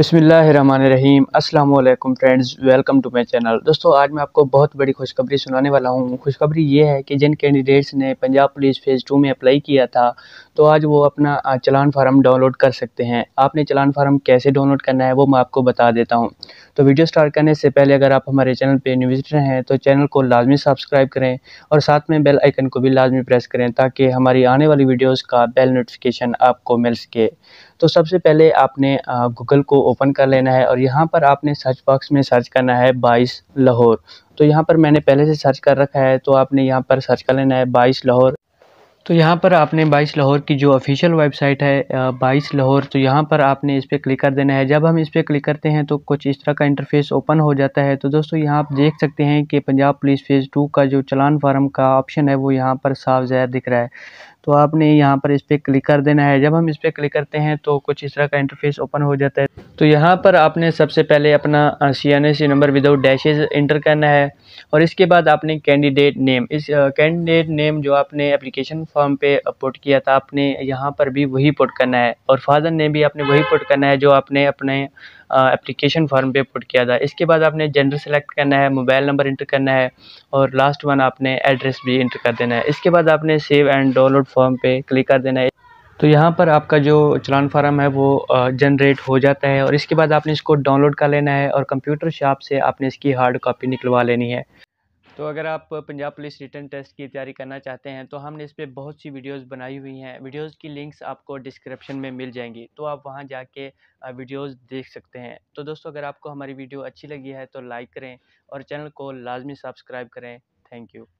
बसमीम अल्लाम friends welcome to my channel दोस्तों आज मैं आपको बहुत बड़ी खुशखबरी सुनाने वाला हूँ खुशखबरी ये है कि जिन कैंडिडेट्स ने पंजाब पुलिस फेज़ टू में अप्लाई किया था तो आज वो अपना चलान फार्म डाउनलोड कर सकते हैं आपने चलान फार्म कैसे डाउनलोड करना है वो मैं आपको बता देता हूँ तो वीडियो स्टार्ट करने से पहले अगर आप हमारे चैनल पर न्यू विजिटर हैं तो चैनल को लाजमी सब्सक्राइब करें और साथ में बेल आइकन को भी लाजमी प्रेस करें ताकि हमारी आने वाली वीडियोज़ का बेल नोटिफिकेशन आपको मिल सके तो सबसे पहले आपने गूगल को ओपन कर लेना है और यहाँ पर आपने सर्च बॉक्स में सर्च करना है बाईस लाहौर तो यहाँ पर मैंने पहले से सर्च कर रखा है तो आपने यहाँ पर सर्च कर लेना है बाईस लाहौर तो यहाँ पर आपने बाईस लाहौर की जो ऑफिशियल वेबसाइट है बाईस लाहौर तो यहाँ पर आपने इस पर क्लिक कर देना है जब हम इस पर क्लिक करते हैं तो कुछ इस तरह का इंटरफेस ओपन हो जाता है तो दोस्तों यहाँ आप देख सकते हैं कि पंजाब पुलिस फेज़ टू का जो चलान फार्म का ऑप्शन है वो यहाँ पर साफ ज़ाहिर दिख रहा है तो आपने यहाँ पर इस पर क्लिक कर देना है जब हम इस पर क्लिक करते हैं तो कुछ इस तरह का इंटरफेस ओपन हो जाता है तो यहाँ पर आपने सबसे पहले अपना C N C number without dashes enter करना है और इसके बाद आपने कैंडिडेट नेम इस कैंडिडेट नेम जो आपने एप्लीकेशन फॉर्म पे पुट किया था आपने यहाँ पर भी वही पुट करना है और फादर नेम भी आपने वही पुट करना है जो आपने अपने एप्लीकेशन फॉर्म पे पुट किया था इसके बाद आपने जेंडर सेलेक्ट करना है मोबाइल नंबर इंटर करना है और लास्ट वन आपने एड्रेस भी इंटर कर देना है इसके बाद आपने सेव एंड डाउनलोड फॉर्म पर क्लिक कर देना है तो यहाँ पर आपका जो चलान फार्म है वो जनरेट हो जाता है और इसके बाद आपने इसको डाउनलोड कर लेना है और कंप्यूटर शॉप से आपने इसकी हार्ड कॉपी निकलवा लेनी है तो अगर आप पंजाब पुलिस रिटर्न टेस्ट की तैयारी करना चाहते हैं तो हमने इस पर बहुत सी वीडियोस बनाई हुई हैं वीडियोस की लिंक्स आपको डिस्क्रिप्शन में मिल जाएंगी तो आप वहां जाके वीडियोस देख सकते हैं तो दोस्तों अगर आपको हमारी वीडियो अच्छी लगी है तो लाइक करें और चैनल को लाजमी सब्सक्राइब करें थैंक यू